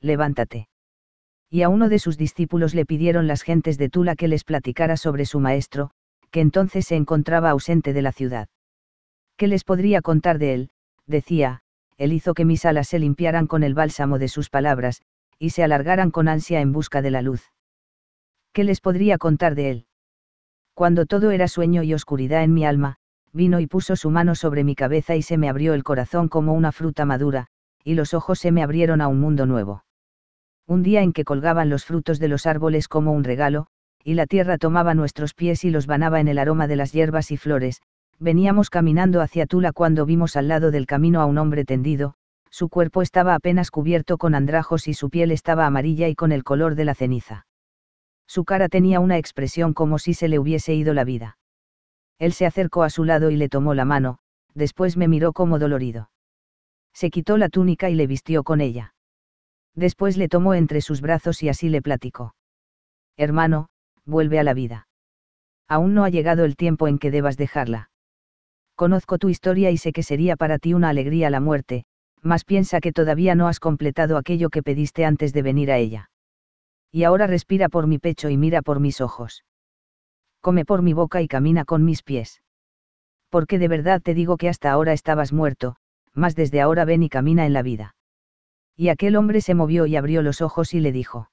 levántate. Y a uno de sus discípulos le pidieron las gentes de Tula que les platicara sobre su maestro, que entonces se encontraba ausente de la ciudad. ¿Qué les podría contar de él? decía, él hizo que mis alas se limpiaran con el bálsamo de sus palabras, y se alargaran con ansia en busca de la luz. ¿Qué les podría contar de él? Cuando todo era sueño y oscuridad en mi alma, vino y puso su mano sobre mi cabeza y se me abrió el corazón como una fruta madura, y los ojos se me abrieron a un mundo nuevo un día en que colgaban los frutos de los árboles como un regalo, y la tierra tomaba nuestros pies y los banaba en el aroma de las hierbas y flores, veníamos caminando hacia Tula cuando vimos al lado del camino a un hombre tendido, su cuerpo estaba apenas cubierto con andrajos y su piel estaba amarilla y con el color de la ceniza. Su cara tenía una expresión como si se le hubiese ido la vida. Él se acercó a su lado y le tomó la mano, después me miró como dolorido. Se quitó la túnica y le vistió con ella. Después le tomó entre sus brazos y así le platicó. Hermano, vuelve a la vida. Aún no ha llegado el tiempo en que debas dejarla. Conozco tu historia y sé que sería para ti una alegría la muerte, mas piensa que todavía no has completado aquello que pediste antes de venir a ella. Y ahora respira por mi pecho y mira por mis ojos. Come por mi boca y camina con mis pies. Porque de verdad te digo que hasta ahora estabas muerto, mas desde ahora ven y camina en la vida. Y aquel hombre se movió y abrió los ojos y le dijo.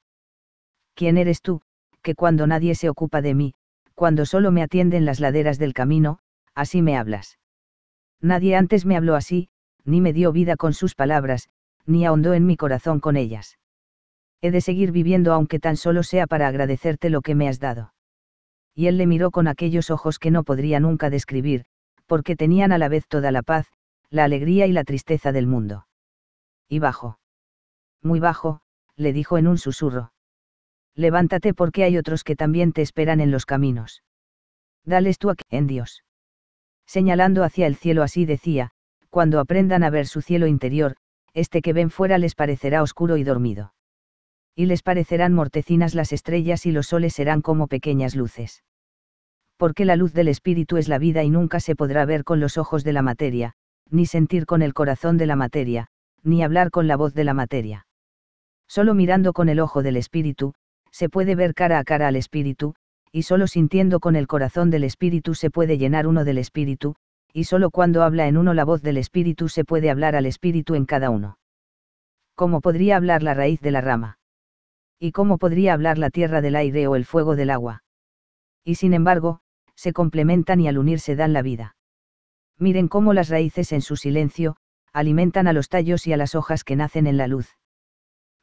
¿Quién eres tú, que cuando nadie se ocupa de mí, cuando solo me atienden las laderas del camino, así me hablas? Nadie antes me habló así, ni me dio vida con sus palabras, ni ahondó en mi corazón con ellas. He de seguir viviendo aunque tan solo sea para agradecerte lo que me has dado. Y él le miró con aquellos ojos que no podría nunca describir, porque tenían a la vez toda la paz, la alegría y la tristeza del mundo. Y bajo muy bajo, le dijo en un susurro. Levántate porque hay otros que también te esperan en los caminos. Dales tú a en Dios. Señalando hacia el cielo así decía, cuando aprendan a ver su cielo interior, este que ven fuera les parecerá oscuro y dormido. Y les parecerán mortecinas las estrellas y los soles serán como pequeñas luces. Porque la luz del espíritu es la vida y nunca se podrá ver con los ojos de la materia, ni sentir con el corazón de la materia, ni hablar con la voz de la materia Solo mirando con el ojo del espíritu, se puede ver cara a cara al espíritu, y solo sintiendo con el corazón del espíritu se puede llenar uno del espíritu, y solo cuando habla en uno la voz del espíritu se puede hablar al espíritu en cada uno. ¿Cómo podría hablar la raíz de la rama? ¿Y cómo podría hablar la tierra del aire o el fuego del agua? Y sin embargo, se complementan y al unirse dan la vida. Miren cómo las raíces en su silencio, alimentan a los tallos y a las hojas que nacen en la luz.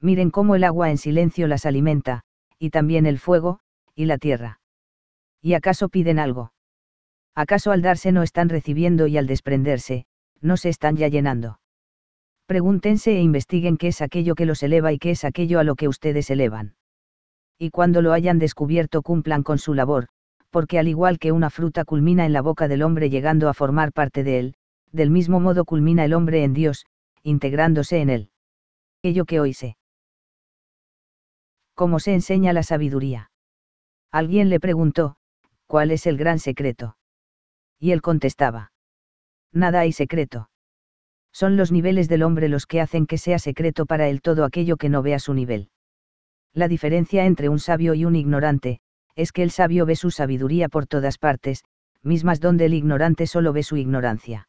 Miren cómo el agua en silencio las alimenta, y también el fuego, y la tierra. ¿Y acaso piden algo? ¿Acaso al darse no están recibiendo y al desprenderse, no se están ya llenando? Pregúntense e investiguen qué es aquello que los eleva y qué es aquello a lo que ustedes elevan. Y cuando lo hayan descubierto cumplan con su labor, porque al igual que una fruta culmina en la boca del hombre llegando a formar parte de él, del mismo modo culmina el hombre en Dios, integrándose en él. Ello que hoy cómo se enseña la sabiduría. Alguien le preguntó, ¿cuál es el gran secreto? Y él contestaba, nada hay secreto. Son los niveles del hombre los que hacen que sea secreto para él todo aquello que no vea su nivel. La diferencia entre un sabio y un ignorante, es que el sabio ve su sabiduría por todas partes, mismas donde el ignorante solo ve su ignorancia.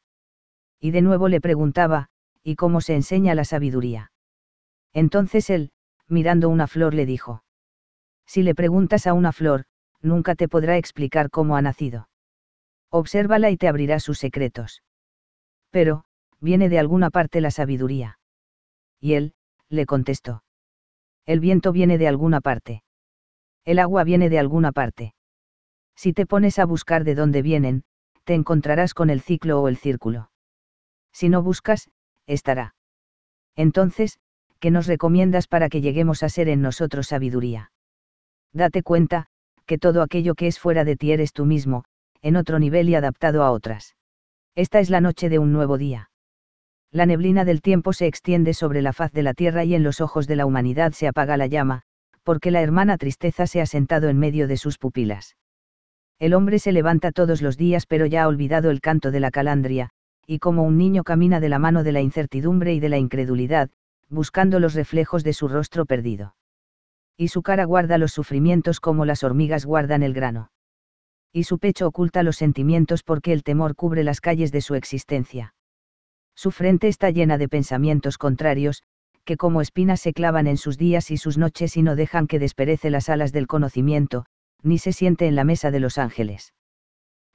Y de nuevo le preguntaba, ¿y cómo se enseña la sabiduría? Entonces él, mirando una flor le dijo. Si le preguntas a una flor, nunca te podrá explicar cómo ha nacido. Obsérvala y te abrirá sus secretos. Pero, viene de alguna parte la sabiduría. Y él, le contestó. El viento viene de alguna parte. El agua viene de alguna parte. Si te pones a buscar de dónde vienen, te encontrarás con el ciclo o el círculo. Si no buscas, estará. Entonces, que nos recomiendas para que lleguemos a ser en nosotros sabiduría. Date cuenta, que todo aquello que es fuera de ti eres tú mismo, en otro nivel y adaptado a otras. Esta es la noche de un nuevo día. La neblina del tiempo se extiende sobre la faz de la tierra y en los ojos de la humanidad se apaga la llama, porque la hermana tristeza se ha sentado en medio de sus pupilas. El hombre se levanta todos los días pero ya ha olvidado el canto de la calandria, y como un niño camina de la mano de la incertidumbre y de la incredulidad, buscando los reflejos de su rostro perdido. Y su cara guarda los sufrimientos como las hormigas guardan el grano. Y su pecho oculta los sentimientos porque el temor cubre las calles de su existencia. Su frente está llena de pensamientos contrarios, que como espinas se clavan en sus días y sus noches y no dejan que desperece las alas del conocimiento, ni se siente en la mesa de los ángeles.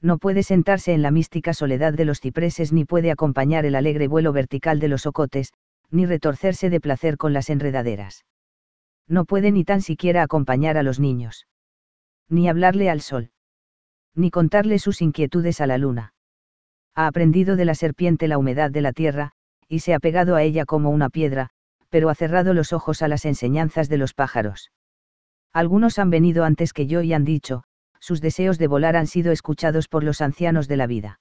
No puede sentarse en la mística soledad de los cipreses ni puede acompañar el alegre vuelo vertical de los ocotes, ni retorcerse de placer con las enredaderas. No puede ni tan siquiera acompañar a los niños. Ni hablarle al sol. Ni contarle sus inquietudes a la luna. Ha aprendido de la serpiente la humedad de la tierra, y se ha pegado a ella como una piedra, pero ha cerrado los ojos a las enseñanzas de los pájaros. Algunos han venido antes que yo y han dicho, sus deseos de volar han sido escuchados por los ancianos de la vida.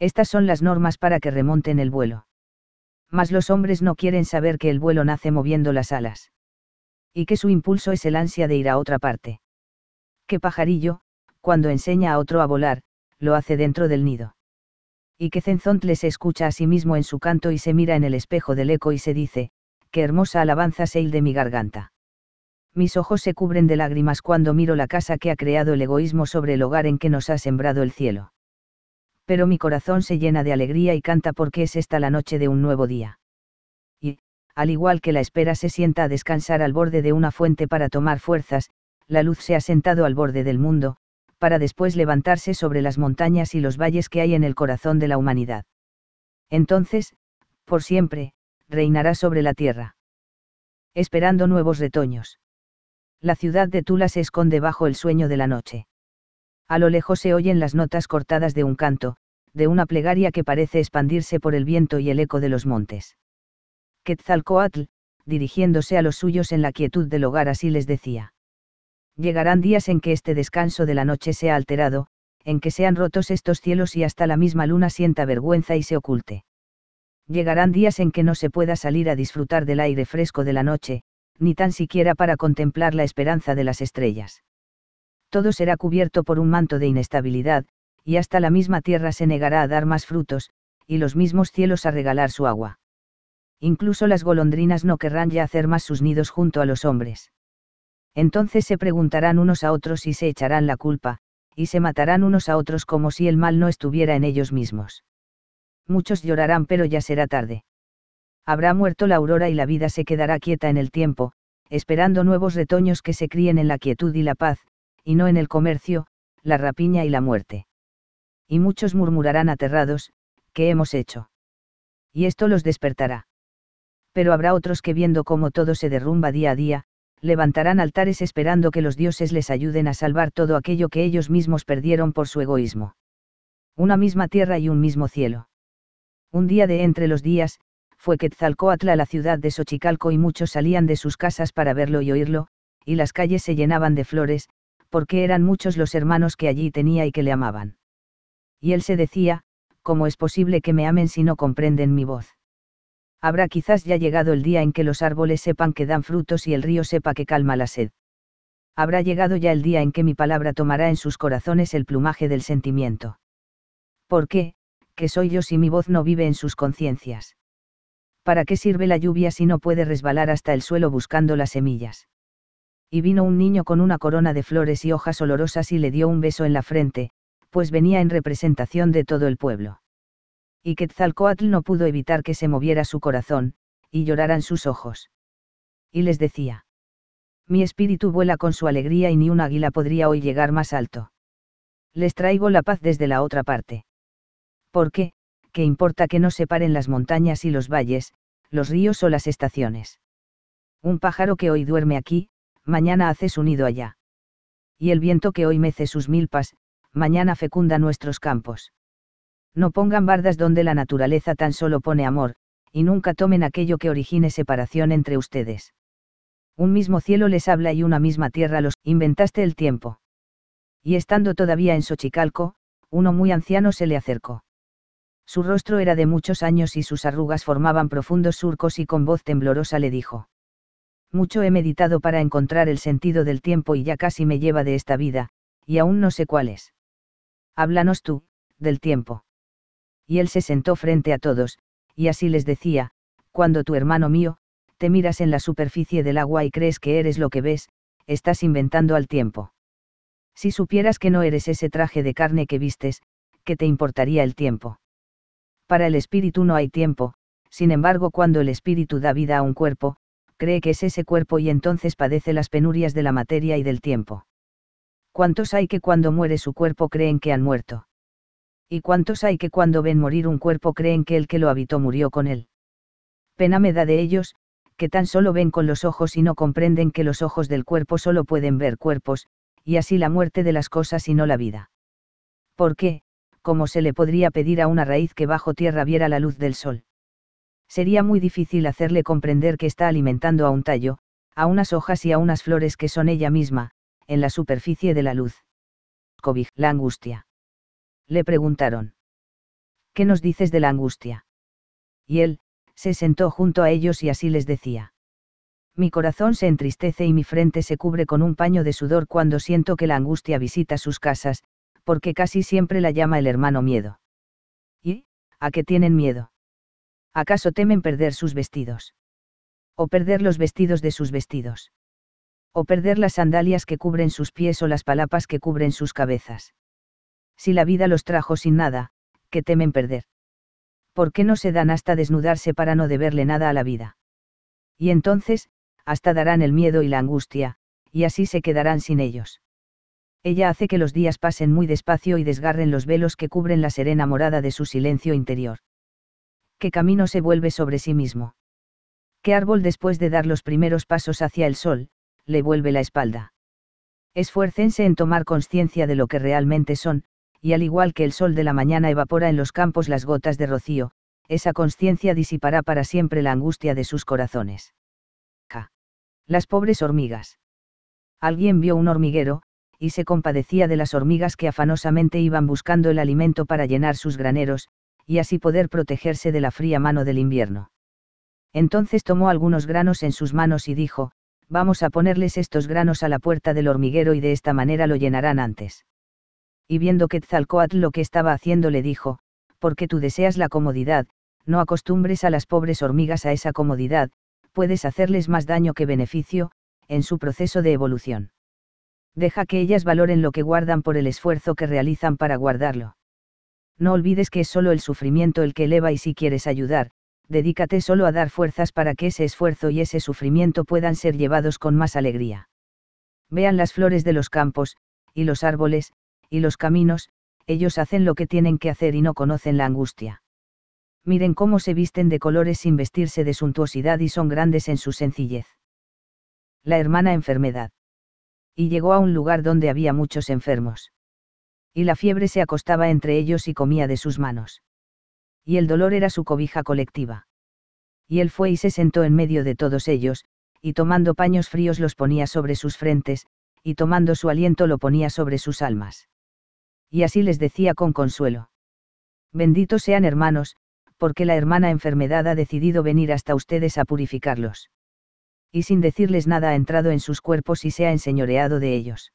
Estas son las normas para que remonten el vuelo. Mas los hombres no quieren saber que el vuelo nace moviendo las alas. Y que su impulso es el ansia de ir a otra parte. Que pajarillo, cuando enseña a otro a volar, lo hace dentro del nido. Y que Cenzontle se escucha a sí mismo en su canto y se mira en el espejo del eco y se dice, qué hermosa alabanza il de mi garganta. Mis ojos se cubren de lágrimas cuando miro la casa que ha creado el egoísmo sobre el hogar en que nos ha sembrado el cielo pero mi corazón se llena de alegría y canta porque es esta la noche de un nuevo día. Y, al igual que la espera se sienta a descansar al borde de una fuente para tomar fuerzas, la luz se ha sentado al borde del mundo, para después levantarse sobre las montañas y los valles que hay en el corazón de la humanidad. Entonces, por siempre, reinará sobre la tierra. Esperando nuevos retoños. La ciudad de Tula se esconde bajo el sueño de la noche. A lo lejos se oyen las notas cortadas de un canto, de una plegaria que parece expandirse por el viento y el eco de los montes. Quetzalcoatl, dirigiéndose a los suyos en la quietud del hogar, así les decía. Llegarán días en que este descanso de la noche sea alterado, en que sean rotos estos cielos y hasta la misma luna sienta vergüenza y se oculte. Llegarán días en que no se pueda salir a disfrutar del aire fresco de la noche, ni tan siquiera para contemplar la esperanza de las estrellas todo será cubierto por un manto de inestabilidad, y hasta la misma tierra se negará a dar más frutos, y los mismos cielos a regalar su agua. Incluso las golondrinas no querrán ya hacer más sus nidos junto a los hombres. Entonces se preguntarán unos a otros y se echarán la culpa, y se matarán unos a otros como si el mal no estuviera en ellos mismos. Muchos llorarán pero ya será tarde. Habrá muerto la aurora y la vida se quedará quieta en el tiempo, esperando nuevos retoños que se críen en la quietud y la paz, y no en el comercio, la rapiña y la muerte. Y muchos murmurarán aterrados, ¿qué hemos hecho? Y esto los despertará. Pero habrá otros que viendo cómo todo se derrumba día a día, levantarán altares esperando que los dioses les ayuden a salvar todo aquello que ellos mismos perdieron por su egoísmo. Una misma tierra y un mismo cielo. Un día de entre los días, fue que a la ciudad de Xochicalco y muchos salían de sus casas para verlo y oírlo, y las calles se llenaban de flores, porque eran muchos los hermanos que allí tenía y que le amaban. Y él se decía, ¿cómo es posible que me amen si no comprenden mi voz? Habrá quizás ya llegado el día en que los árboles sepan que dan frutos y el río sepa que calma la sed. Habrá llegado ya el día en que mi palabra tomará en sus corazones el plumaje del sentimiento. ¿Por qué, que soy yo si mi voz no vive en sus conciencias? ¿Para qué sirve la lluvia si no puede resbalar hasta el suelo buscando las semillas? y vino un niño con una corona de flores y hojas olorosas y le dio un beso en la frente, pues venía en representación de todo el pueblo. Y Quetzalcoatl no pudo evitar que se moviera su corazón, y lloraran sus ojos. Y les decía. Mi espíritu vuela con su alegría y ni un águila podría hoy llegar más alto. Les traigo la paz desde la otra parte. ¿Por ¿qué importa que no separen las montañas y los valles, los ríos o las estaciones? Un pájaro que hoy duerme aquí, mañana haces un nido allá. Y el viento que hoy mece sus milpas, mañana fecunda nuestros campos. No pongan bardas donde la naturaleza tan solo pone amor, y nunca tomen aquello que origine separación entre ustedes. Un mismo cielo les habla y una misma tierra los inventaste el tiempo. Y estando todavía en Xochicalco, uno muy anciano se le acercó. Su rostro era de muchos años y sus arrugas formaban profundos surcos y con voz temblorosa le dijo. Mucho he meditado para encontrar el sentido del tiempo y ya casi me lleva de esta vida, y aún no sé cuál es. Háblanos tú, del tiempo. Y él se sentó frente a todos, y así les decía, cuando tu hermano mío, te miras en la superficie del agua y crees que eres lo que ves, estás inventando al tiempo. Si supieras que no eres ese traje de carne que vistes, ¿qué te importaría el tiempo? Para el espíritu no hay tiempo, sin embargo cuando el espíritu da vida a un cuerpo, cree que es ese cuerpo y entonces padece las penurias de la materia y del tiempo. ¿Cuántos hay que cuando muere su cuerpo creen que han muerto? ¿Y cuántos hay que cuando ven morir un cuerpo creen que el que lo habitó murió con él? Pena me da de ellos, que tan solo ven con los ojos y no comprenden que los ojos del cuerpo solo pueden ver cuerpos, y así la muerte de las cosas y no la vida. ¿Por qué? ¿Cómo se le podría pedir a una raíz que bajo tierra viera la luz del sol? sería muy difícil hacerle comprender que está alimentando a un tallo, a unas hojas y a unas flores que son ella misma, en la superficie de la luz. Cobij, la angustia. Le preguntaron. ¿Qué nos dices de la angustia? Y él, se sentó junto a ellos y así les decía. Mi corazón se entristece y mi frente se cubre con un paño de sudor cuando siento que la angustia visita sus casas, porque casi siempre la llama el hermano miedo. ¿Y? ¿A qué tienen miedo? ¿Acaso temen perder sus vestidos? O perder los vestidos de sus vestidos. O perder las sandalias que cubren sus pies o las palapas que cubren sus cabezas. Si la vida los trajo sin nada, ¿qué temen perder? ¿Por qué no se dan hasta desnudarse para no deberle nada a la vida? Y entonces, hasta darán el miedo y la angustia, y así se quedarán sin ellos. Ella hace que los días pasen muy despacio y desgarren los velos que cubren la serena morada de su silencio interior qué camino se vuelve sobre sí mismo. Qué árbol después de dar los primeros pasos hacia el sol, le vuelve la espalda. Esfuércense en tomar conciencia de lo que realmente son, y al igual que el sol de la mañana evapora en los campos las gotas de rocío, esa conciencia disipará para siempre la angustia de sus corazones. K. Las pobres hormigas. Alguien vio un hormiguero, y se compadecía de las hormigas que afanosamente iban buscando el alimento para llenar sus graneros, y así poder protegerse de la fría mano del invierno. Entonces tomó algunos granos en sus manos y dijo, vamos a ponerles estos granos a la puerta del hormiguero y de esta manera lo llenarán antes. Y viendo que Tzalcoatl lo que estaba haciendo le dijo, porque tú deseas la comodidad, no acostumbres a las pobres hormigas a esa comodidad, puedes hacerles más daño que beneficio, en su proceso de evolución. Deja que ellas valoren lo que guardan por el esfuerzo que realizan para guardarlo. No olvides que es solo el sufrimiento el que eleva y si quieres ayudar, dedícate solo a dar fuerzas para que ese esfuerzo y ese sufrimiento puedan ser llevados con más alegría. Vean las flores de los campos, y los árboles, y los caminos, ellos hacen lo que tienen que hacer y no conocen la angustia. Miren cómo se visten de colores sin vestirse de suntuosidad y son grandes en su sencillez. La hermana enfermedad. Y llegó a un lugar donde había muchos enfermos y la fiebre se acostaba entre ellos y comía de sus manos. Y el dolor era su cobija colectiva. Y él fue y se sentó en medio de todos ellos, y tomando paños fríos los ponía sobre sus frentes, y tomando su aliento lo ponía sobre sus almas. Y así les decía con consuelo. Benditos sean hermanos, porque la hermana enfermedad ha decidido venir hasta ustedes a purificarlos. Y sin decirles nada ha entrado en sus cuerpos y se ha enseñoreado de ellos.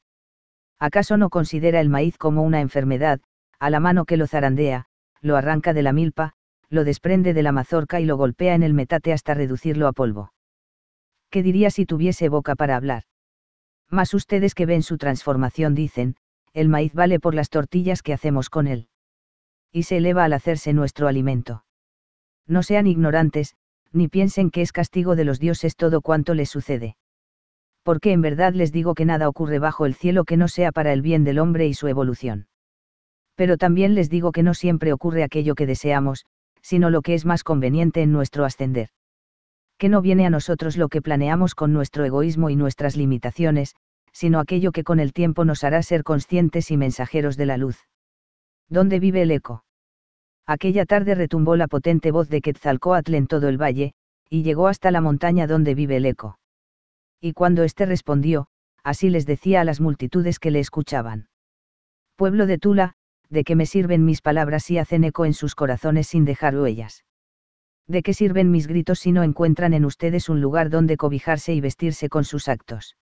¿Acaso no considera el maíz como una enfermedad, a la mano que lo zarandea, lo arranca de la milpa, lo desprende de la mazorca y lo golpea en el metate hasta reducirlo a polvo? ¿Qué diría si tuviese boca para hablar? Mas ustedes que ven su transformación dicen, el maíz vale por las tortillas que hacemos con él. Y se eleva al hacerse nuestro alimento. No sean ignorantes, ni piensen que es castigo de los dioses todo cuanto les sucede porque en verdad les digo que nada ocurre bajo el cielo que no sea para el bien del hombre y su evolución. Pero también les digo que no siempre ocurre aquello que deseamos, sino lo que es más conveniente en nuestro ascender. Que no viene a nosotros lo que planeamos con nuestro egoísmo y nuestras limitaciones, sino aquello que con el tiempo nos hará ser conscientes y mensajeros de la luz. ¿Dónde vive el eco? Aquella tarde retumbó la potente voz de Quetzalcoatl en todo el valle, y llegó hasta la montaña donde vive el eco. Y cuando éste respondió, así les decía a las multitudes que le escuchaban. Pueblo de Tula, ¿de qué me sirven mis palabras si hacen eco en sus corazones sin dejar huellas? ¿De qué sirven mis gritos si no encuentran en ustedes un lugar donde cobijarse y vestirse con sus actos?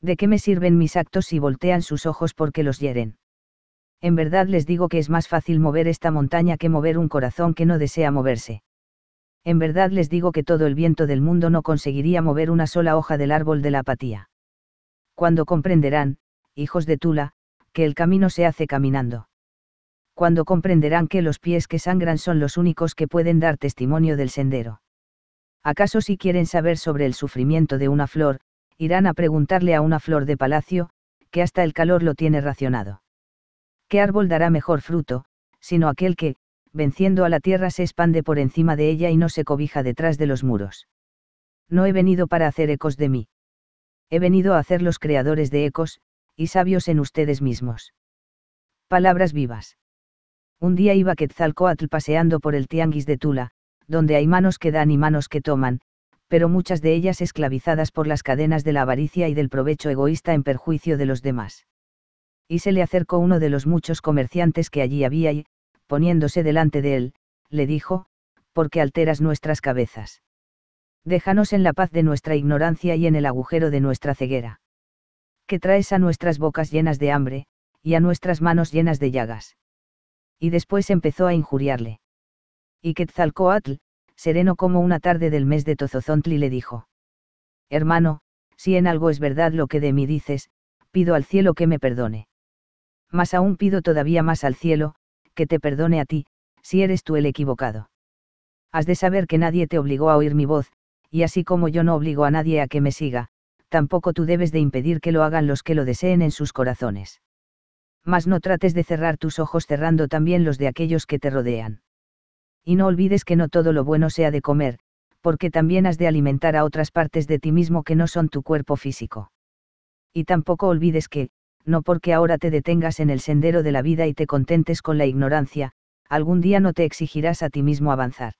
¿De qué me sirven mis actos si voltean sus ojos porque los hieren? En verdad les digo que es más fácil mover esta montaña que mover un corazón que no desea moverse en verdad les digo que todo el viento del mundo no conseguiría mover una sola hoja del árbol de la apatía. Cuando comprenderán, hijos de Tula, que el camino se hace caminando. Cuando comprenderán que los pies que sangran son los únicos que pueden dar testimonio del sendero. ¿Acaso si quieren saber sobre el sufrimiento de una flor, irán a preguntarle a una flor de palacio, que hasta el calor lo tiene racionado? ¿Qué árbol dará mejor fruto, sino aquel que, venciendo a la tierra se expande por encima de ella y no se cobija detrás de los muros. No he venido para hacer ecos de mí. He venido a hacer los creadores de ecos, y sabios en ustedes mismos. Palabras vivas. Un día iba Quetzalcoatl paseando por el tianguis de Tula, donde hay manos que dan y manos que toman, pero muchas de ellas esclavizadas por las cadenas de la avaricia y del provecho egoísta en perjuicio de los demás. Y se le acercó uno de los muchos comerciantes que allí había y, poniéndose delante de él, le dijo, porque alteras nuestras cabezas. Déjanos en la paz de nuestra ignorancia y en el agujero de nuestra ceguera. Que traes a nuestras bocas llenas de hambre, y a nuestras manos llenas de llagas. Y después empezó a injuriarle. Y Quetzalcoatl, sereno como una tarde del mes de Tozozontli, le dijo: Hermano, si en algo es verdad lo que de mí dices, pido al cielo que me perdone. Mas aún pido todavía más al cielo, que te perdone a ti, si eres tú el equivocado. Has de saber que nadie te obligó a oír mi voz, y así como yo no obligo a nadie a que me siga, tampoco tú debes de impedir que lo hagan los que lo deseen en sus corazones. Mas no trates de cerrar tus ojos cerrando también los de aquellos que te rodean. Y no olvides que no todo lo bueno sea de comer, porque también has de alimentar a otras partes de ti mismo que no son tu cuerpo físico. Y tampoco olvides que, no porque ahora te detengas en el sendero de la vida y te contentes con la ignorancia, algún día no te exigirás a ti mismo avanzar.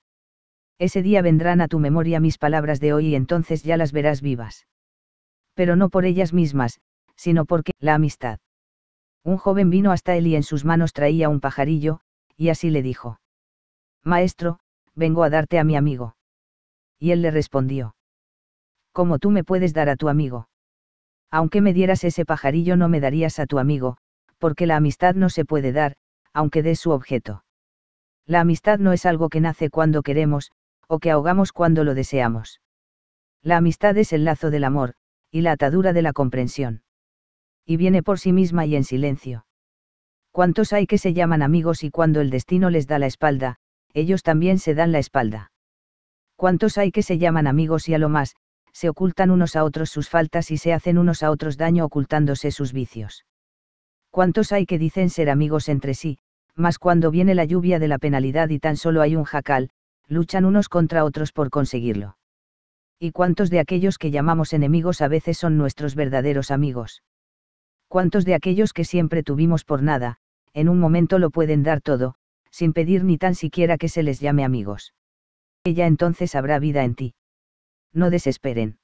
Ese día vendrán a tu memoria mis palabras de hoy y entonces ya las verás vivas. Pero no por ellas mismas, sino porque, la amistad. Un joven vino hasta él y en sus manos traía un pajarillo, y así le dijo. Maestro, vengo a darte a mi amigo. Y él le respondió. ¿Cómo tú me puedes dar a tu amigo? aunque me dieras ese pajarillo no me darías a tu amigo, porque la amistad no se puede dar, aunque dé su objeto. La amistad no es algo que nace cuando queremos, o que ahogamos cuando lo deseamos. La amistad es el lazo del amor, y la atadura de la comprensión. Y viene por sí misma y en silencio. ¿Cuántos hay que se llaman amigos y cuando el destino les da la espalda, ellos también se dan la espalda? ¿Cuántos hay que se llaman amigos y a lo más, se ocultan unos a otros sus faltas y se hacen unos a otros daño ocultándose sus vicios. ¿Cuántos hay que dicen ser amigos entre sí, mas cuando viene la lluvia de la penalidad y tan solo hay un jacal, luchan unos contra otros por conseguirlo? ¿Y cuántos de aquellos que llamamos enemigos a veces son nuestros verdaderos amigos? ¿Cuántos de aquellos que siempre tuvimos por nada, en un momento lo pueden dar todo, sin pedir ni tan siquiera que se les llame amigos? Ella entonces habrá vida en ti no desesperen.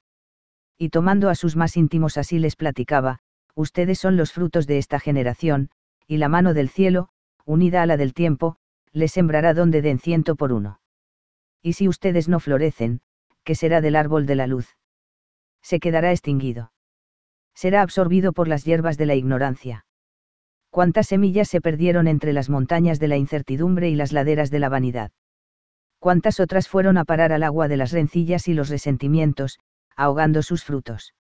Y tomando a sus más íntimos así les platicaba, ustedes son los frutos de esta generación, y la mano del cielo, unida a la del tiempo, les sembrará donde den ciento por uno. Y si ustedes no florecen, ¿qué será del árbol de la luz? Se quedará extinguido. Será absorbido por las hierbas de la ignorancia. Cuántas semillas se perdieron entre las montañas de la incertidumbre y las laderas de la vanidad cuántas otras fueron a parar al agua de las rencillas y los resentimientos, ahogando sus frutos.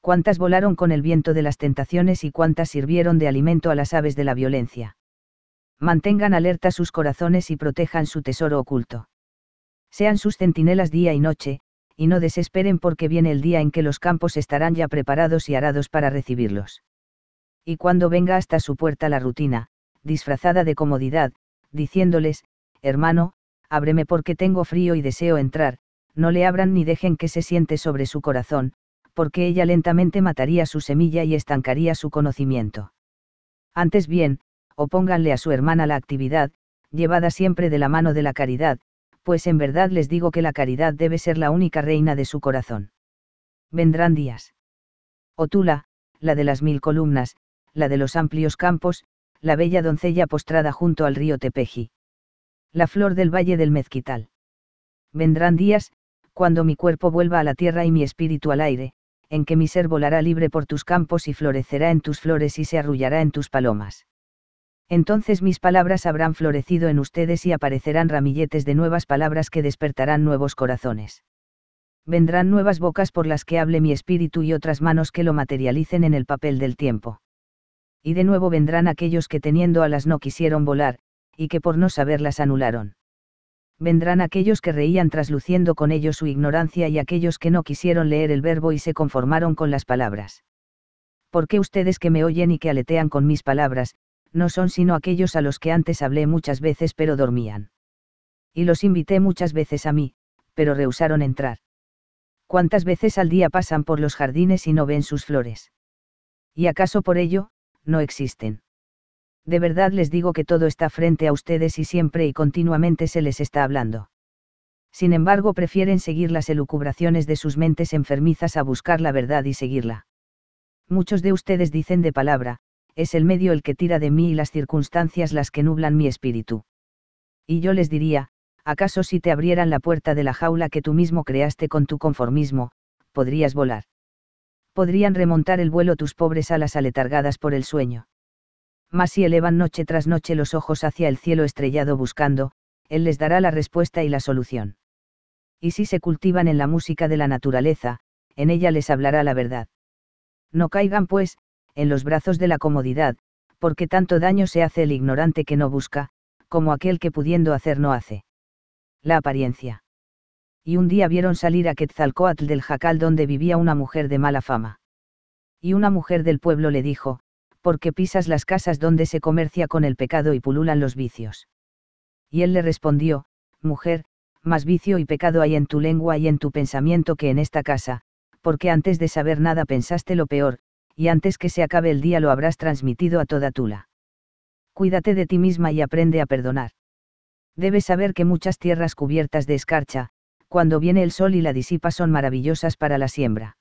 Cuántas volaron con el viento de las tentaciones y cuántas sirvieron de alimento a las aves de la violencia. Mantengan alerta sus corazones y protejan su tesoro oculto. Sean sus centinelas día y noche, y no desesperen porque viene el día en que los campos estarán ya preparados y arados para recibirlos. Y cuando venga hasta su puerta la rutina, disfrazada de comodidad, diciéndoles, hermano, ábreme porque tengo frío y deseo entrar, no le abran ni dejen que se siente sobre su corazón, porque ella lentamente mataría su semilla y estancaría su conocimiento. Antes bien, opónganle a su hermana la actividad, llevada siempre de la mano de la caridad, pues en verdad les digo que la caridad debe ser la única reina de su corazón. Vendrán días. Otula, oh la de las mil columnas, la de los amplios campos, la bella doncella postrada junto al río Tepeji la flor del valle del mezquital. Vendrán días, cuando mi cuerpo vuelva a la tierra y mi espíritu al aire, en que mi ser volará libre por tus campos y florecerá en tus flores y se arrullará en tus palomas. Entonces mis palabras habrán florecido en ustedes y aparecerán ramilletes de nuevas palabras que despertarán nuevos corazones. Vendrán nuevas bocas por las que hable mi espíritu y otras manos que lo materialicen en el papel del tiempo. Y de nuevo vendrán aquellos que teniendo alas no quisieron volar, y que por no saberlas anularon. Vendrán aquellos que reían trasluciendo con ellos su ignorancia y aquellos que no quisieron leer el verbo y se conformaron con las palabras. Porque ustedes que me oyen y que aletean con mis palabras, no son sino aquellos a los que antes hablé muchas veces pero dormían. Y los invité muchas veces a mí, pero rehusaron entrar. ¿Cuántas veces al día pasan por los jardines y no ven sus flores? ¿Y acaso por ello, no existen? De verdad les digo que todo está frente a ustedes y siempre y continuamente se les está hablando. Sin embargo, prefieren seguir las elucubraciones de sus mentes enfermizas a buscar la verdad y seguirla. Muchos de ustedes dicen de palabra, es el medio el que tira de mí y las circunstancias las que nublan mi espíritu. Y yo les diría, ¿acaso si te abrieran la puerta de la jaula que tú mismo creaste con tu conformismo, podrías volar? Podrían remontar el vuelo tus pobres alas aletargadas por el sueño mas si elevan noche tras noche los ojos hacia el cielo estrellado buscando, Él les dará la respuesta y la solución. Y si se cultivan en la música de la naturaleza, en ella les hablará la verdad. No caigan, pues, en los brazos de la comodidad, porque tanto daño se hace el ignorante que no busca, como aquel que pudiendo hacer no hace. La apariencia. Y un día vieron salir a Quetzalcoatl del jacal donde vivía una mujer de mala fama. Y una mujer del pueblo le dijo, porque pisas las casas donde se comercia con el pecado y pululan los vicios. Y él le respondió, Mujer, más vicio y pecado hay en tu lengua y en tu pensamiento que en esta casa, porque antes de saber nada pensaste lo peor, y antes que se acabe el día lo habrás transmitido a toda Tula. Cuídate de ti misma y aprende a perdonar. Debes saber que muchas tierras cubiertas de escarcha, cuando viene el sol y la disipa son maravillosas para la siembra.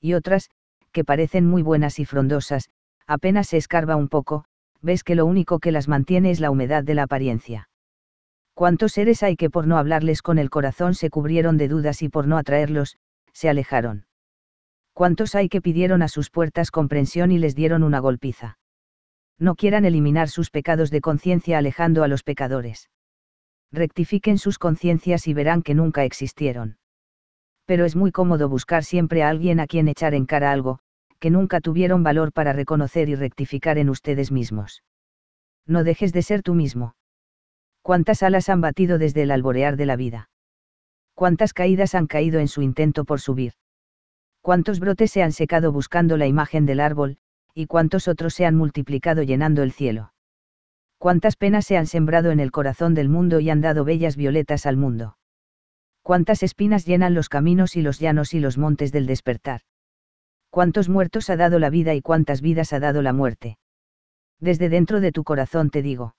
Y otras, que parecen muy buenas y frondosas, apenas se escarba un poco, ves que lo único que las mantiene es la humedad de la apariencia. ¿Cuántos seres hay que por no hablarles con el corazón se cubrieron de dudas y por no atraerlos, se alejaron? ¿Cuántos hay que pidieron a sus puertas comprensión y les dieron una golpiza? No quieran eliminar sus pecados de conciencia alejando a los pecadores. Rectifiquen sus conciencias y verán que nunca existieron. Pero es muy cómodo buscar siempre a alguien a quien echar en cara algo, nunca tuvieron valor para reconocer y rectificar en ustedes mismos. No dejes de ser tú mismo. Cuántas alas han batido desde el alborear de la vida. Cuántas caídas han caído en su intento por subir. Cuántos brotes se han secado buscando la imagen del árbol, y cuántos otros se han multiplicado llenando el cielo. Cuántas penas se han sembrado en el corazón del mundo y han dado bellas violetas al mundo. Cuántas espinas llenan los caminos y los llanos y los montes del despertar cuántos muertos ha dado la vida y cuántas vidas ha dado la muerte. Desde dentro de tu corazón te digo.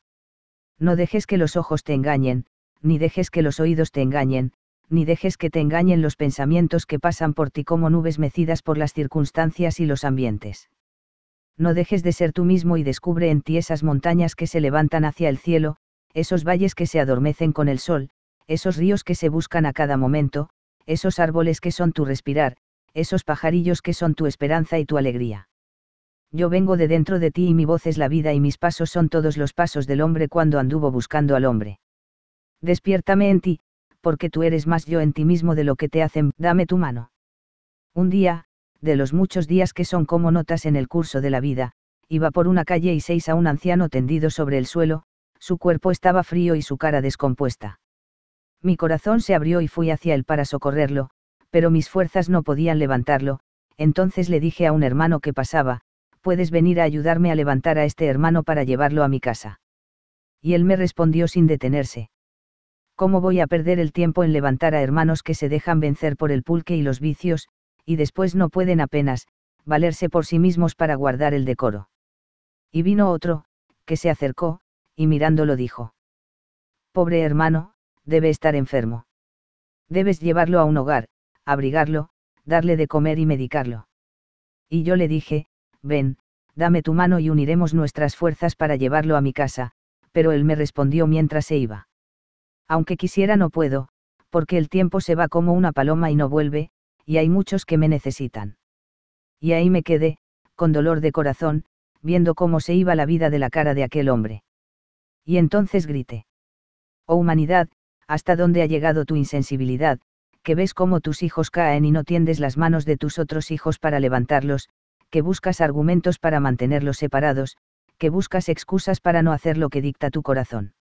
No dejes que los ojos te engañen, ni dejes que los oídos te engañen, ni dejes que te engañen los pensamientos que pasan por ti como nubes mecidas por las circunstancias y los ambientes. No dejes de ser tú mismo y descubre en ti esas montañas que se levantan hacia el cielo, esos valles que se adormecen con el sol, esos ríos que se buscan a cada momento, esos árboles que son tu respirar, esos pajarillos que son tu esperanza y tu alegría. Yo vengo de dentro de ti y mi voz es la vida y mis pasos son todos los pasos del hombre cuando anduvo buscando al hombre. Despiértame en ti, porque tú eres más yo en ti mismo de lo que te hacen, dame tu mano. Un día, de los muchos días que son como notas en el curso de la vida, iba por una calle y seis a un anciano tendido sobre el suelo, su cuerpo estaba frío y su cara descompuesta. Mi corazón se abrió y fui hacia él para socorrerlo, pero mis fuerzas no podían levantarlo, entonces le dije a un hermano que pasaba, puedes venir a ayudarme a levantar a este hermano para llevarlo a mi casa. Y él me respondió sin detenerse. ¿Cómo voy a perder el tiempo en levantar a hermanos que se dejan vencer por el pulque y los vicios, y después no pueden apenas, valerse por sí mismos para guardar el decoro? Y vino otro, que se acercó, y mirándolo dijo. Pobre hermano, debe estar enfermo. Debes llevarlo a un hogar, abrigarlo, darle de comer y medicarlo. Y yo le dije, ven, dame tu mano y uniremos nuestras fuerzas para llevarlo a mi casa, pero él me respondió mientras se iba. Aunque quisiera no puedo, porque el tiempo se va como una paloma y no vuelve, y hay muchos que me necesitan. Y ahí me quedé, con dolor de corazón, viendo cómo se iba la vida de la cara de aquel hombre. Y entonces grité. Oh humanidad, ¿hasta dónde ha llegado tu insensibilidad, que ves cómo tus hijos caen y no tiendes las manos de tus otros hijos para levantarlos, que buscas argumentos para mantenerlos separados, que buscas excusas para no hacer lo que dicta tu corazón.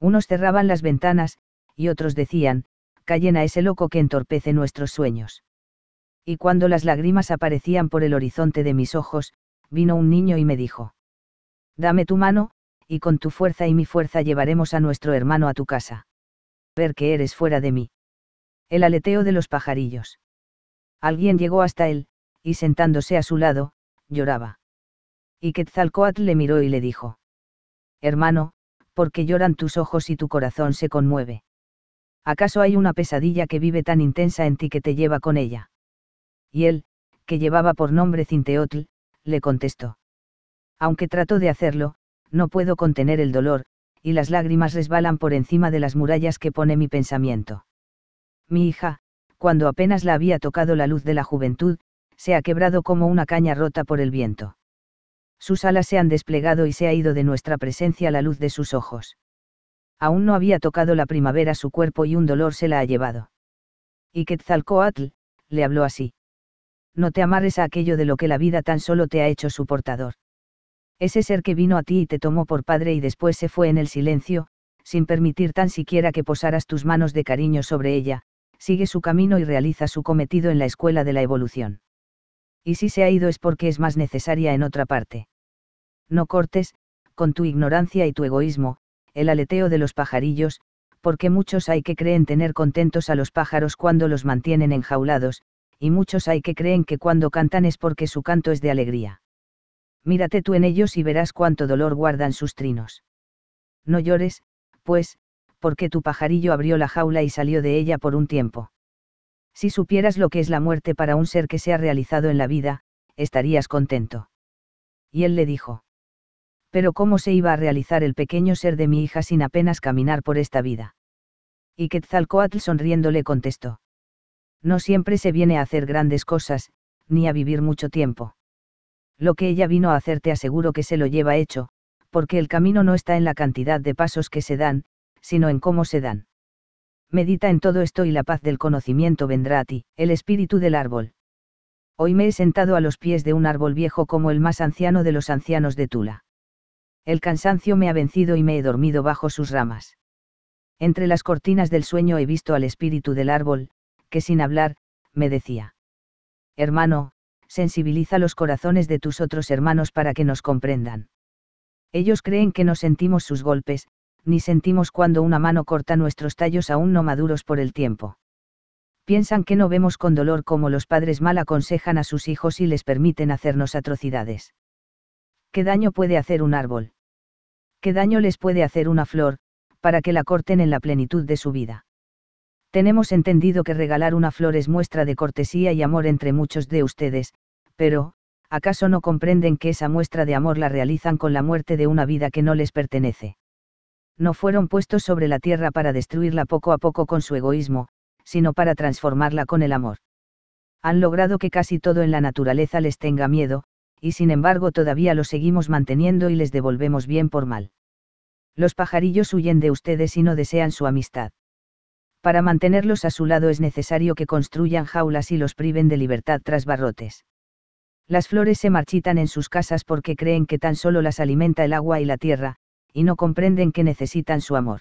Unos cerraban las ventanas, y otros decían, callen a ese loco que entorpece nuestros sueños. Y cuando las lágrimas aparecían por el horizonte de mis ojos, vino un niño y me dijo, Dame tu mano, y con tu fuerza y mi fuerza llevaremos a nuestro hermano a tu casa. Ver que eres fuera de mí el aleteo de los pajarillos. Alguien llegó hasta él, y sentándose a su lado, lloraba. Y Quetzalcoatl le miró y le dijo. Hermano, ¿por qué lloran tus ojos y tu corazón se conmueve? ¿Acaso hay una pesadilla que vive tan intensa en ti que te lleva con ella? Y él, que llevaba por nombre Cinteotl, le contestó. Aunque trato de hacerlo, no puedo contener el dolor, y las lágrimas resbalan por encima de las murallas que pone mi pensamiento. Mi hija, cuando apenas la había tocado la luz de la juventud, se ha quebrado como una caña rota por el viento. Sus alas se han desplegado y se ha ido de nuestra presencia la luz de sus ojos. Aún no había tocado la primavera su cuerpo y un dolor se la ha llevado. Y Quetzalcoatl, le habló así. No te amarres a aquello de lo que la vida tan solo te ha hecho su portador. Ese ser que vino a ti y te tomó por padre y después se fue en el silencio, sin permitir tan siquiera que posaras tus manos de cariño sobre ella, sigue su camino y realiza su cometido en la escuela de la evolución. Y si se ha ido es porque es más necesaria en otra parte. No cortes, con tu ignorancia y tu egoísmo, el aleteo de los pajarillos, porque muchos hay que creen tener contentos a los pájaros cuando los mantienen enjaulados, y muchos hay que creen que cuando cantan es porque su canto es de alegría. Mírate tú en ellos y verás cuánto dolor guardan sus trinos. No llores, pues, porque tu pajarillo abrió la jaula y salió de ella por un tiempo. Si supieras lo que es la muerte para un ser que se ha realizado en la vida, estarías contento. Y él le dijo. Pero ¿cómo se iba a realizar el pequeño ser de mi hija sin apenas caminar por esta vida? Y Quetzalcoatl sonriendo le contestó. No siempre se viene a hacer grandes cosas, ni a vivir mucho tiempo. Lo que ella vino a hacer te aseguro que se lo lleva hecho, porque el camino no está en la cantidad de pasos que se dan, sino en cómo se dan. Medita en todo esto y la paz del conocimiento vendrá a ti, el espíritu del árbol. Hoy me he sentado a los pies de un árbol viejo como el más anciano de los ancianos de Tula. El cansancio me ha vencido y me he dormido bajo sus ramas. Entre las cortinas del sueño he visto al espíritu del árbol, que sin hablar, me decía. Hermano, sensibiliza los corazones de tus otros hermanos para que nos comprendan. Ellos creen que no sentimos sus golpes, ni sentimos cuando una mano corta nuestros tallos aún no maduros por el tiempo. Piensan que no vemos con dolor cómo los padres mal aconsejan a sus hijos y les permiten hacernos atrocidades. ¿Qué daño puede hacer un árbol? ¿Qué daño les puede hacer una flor, para que la corten en la plenitud de su vida? Tenemos entendido que regalar una flor es muestra de cortesía y amor entre muchos de ustedes, pero, ¿acaso no comprenden que esa muestra de amor la realizan con la muerte de una vida que no les pertenece? no fueron puestos sobre la tierra para destruirla poco a poco con su egoísmo, sino para transformarla con el amor. Han logrado que casi todo en la naturaleza les tenga miedo, y sin embargo todavía lo seguimos manteniendo y les devolvemos bien por mal. Los pajarillos huyen de ustedes y no desean su amistad. Para mantenerlos a su lado es necesario que construyan jaulas y los priven de libertad tras barrotes. Las flores se marchitan en sus casas porque creen que tan solo las alimenta el agua y la tierra, y no comprenden que necesitan su amor.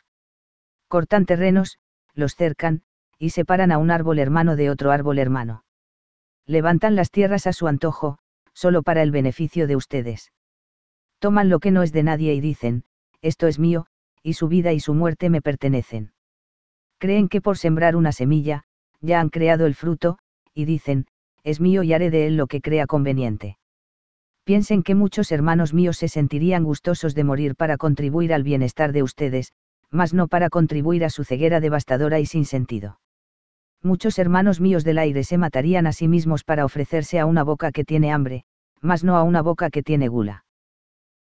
Cortan terrenos, los cercan, y separan a un árbol hermano de otro árbol hermano. Levantan las tierras a su antojo, solo para el beneficio de ustedes. Toman lo que no es de nadie y dicen, esto es mío, y su vida y su muerte me pertenecen. Creen que por sembrar una semilla, ya han creado el fruto, y dicen, es mío y haré de él lo que crea conveniente piensen que muchos hermanos míos se sentirían gustosos de morir para contribuir al bienestar de ustedes, mas no para contribuir a su ceguera devastadora y sin sentido. Muchos hermanos míos del aire se matarían a sí mismos para ofrecerse a una boca que tiene hambre, mas no a una boca que tiene gula.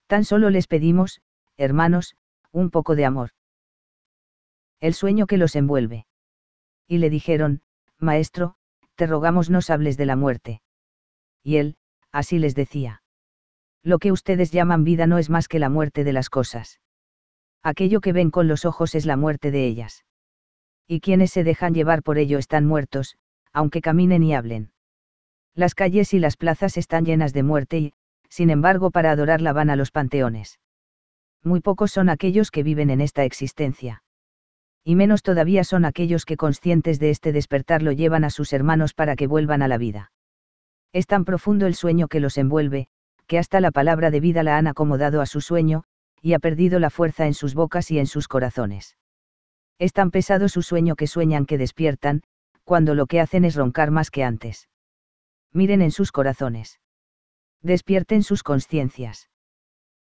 Tan solo les pedimos, hermanos, un poco de amor. El sueño que los envuelve. Y le dijeron, Maestro, te rogamos no hables de la muerte. Y él, así les decía. Lo que ustedes llaman vida no es más que la muerte de las cosas. Aquello que ven con los ojos es la muerte de ellas. Y quienes se dejan llevar por ello están muertos, aunque caminen y hablen. Las calles y las plazas están llenas de muerte y, sin embargo, para adorarla van a los panteones. Muy pocos son aquellos que viven en esta existencia. Y menos todavía son aquellos que conscientes de este despertar lo llevan a sus hermanos para que vuelvan a la vida. Es tan profundo el sueño que los envuelve, que hasta la palabra de vida la han acomodado a su sueño, y ha perdido la fuerza en sus bocas y en sus corazones. Es tan pesado su sueño que sueñan que despiertan, cuando lo que hacen es roncar más que antes. Miren en sus corazones. Despierten sus conciencias.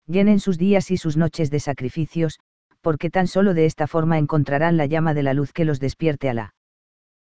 Llenen sus días y sus noches de sacrificios, porque tan solo de esta forma encontrarán la llama de la luz que los despierte a la